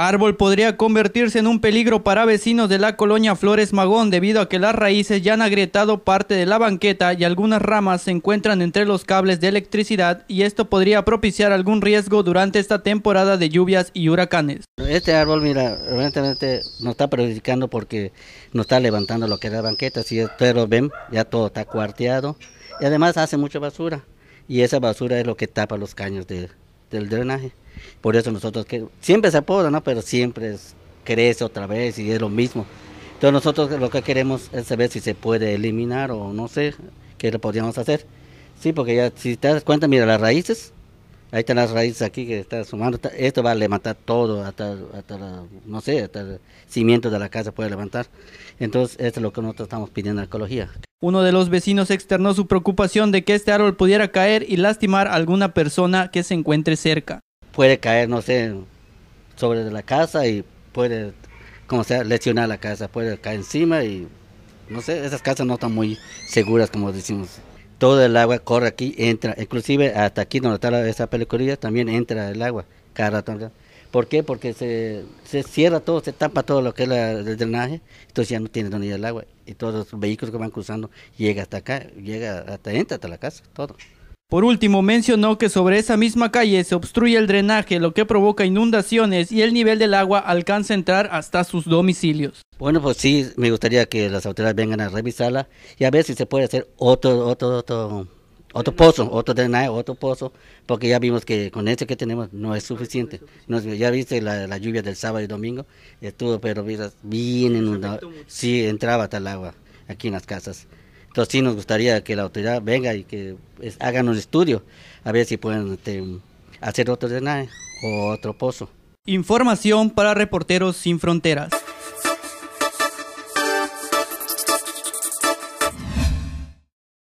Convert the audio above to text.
Árbol podría convertirse en un peligro para vecinos de la colonia Flores Magón debido a que las raíces ya han agrietado parte de la banqueta y algunas ramas se encuentran entre los cables de electricidad y esto podría propiciar algún riesgo durante esta temporada de lluvias y huracanes. Este árbol, mira, evidentemente nos está perjudicando porque nos está levantando lo que es la banqueta. Si ustedes ven, ya todo está cuarteado y además hace mucha basura y esa basura es lo que tapa los caños del drenaje. Por eso nosotros que siempre se apoda, Pero siempre crece otra vez y es lo mismo. Entonces nosotros lo que queremos es saber si se puede eliminar o no sé qué le podríamos hacer. Sí, porque ya si te das cuenta, mira las raíces, ahí están las raíces aquí que está sumando, esto va a levantar todo, hasta, hasta no sé, hasta el cimiento de la casa puede levantar. Entonces, esto es lo que nosotros estamos pidiendo en ecología. Uno de los vecinos externó su preocupación de que este árbol pudiera caer y lastimar a alguna persona que se encuentre cerca puede caer, no sé, sobre la casa y puede, como sea, lesionar la casa, puede caer encima y, no sé, esas casas no están muy seguras, como decimos. Todo el agua corre aquí, entra, inclusive hasta aquí donde está la, esa peluquería también entra el agua, cada rato. ¿Por qué? Porque se, cierra todo, se tapa todo lo que es el drenaje, entonces ya no tiene donde ir el agua. Y todos los vehículos que van cruzando llega hasta acá, llega hasta entra hasta la casa, todo. Por último, mencionó que sobre esa misma calle se obstruye el drenaje, lo que provoca inundaciones y el nivel del agua alcanza a entrar hasta sus domicilios. Bueno, pues sí, me gustaría que las autoridades vengan a revisarla y a ver si se puede hacer otro, otro, otro, otro pozo, otro drenaje, otro pozo, porque ya vimos que con este que tenemos no es suficiente. ya viste la, lluvia del sábado y domingo, estuvo, pero bien inundado. Sí, entraba tal agua aquí en las casas. Entonces sí nos gustaría que la autoridad venga y que hagan un estudio a ver si pueden este, hacer otro drenaje o otro pozo. Información para Reporteros Sin Fronteras.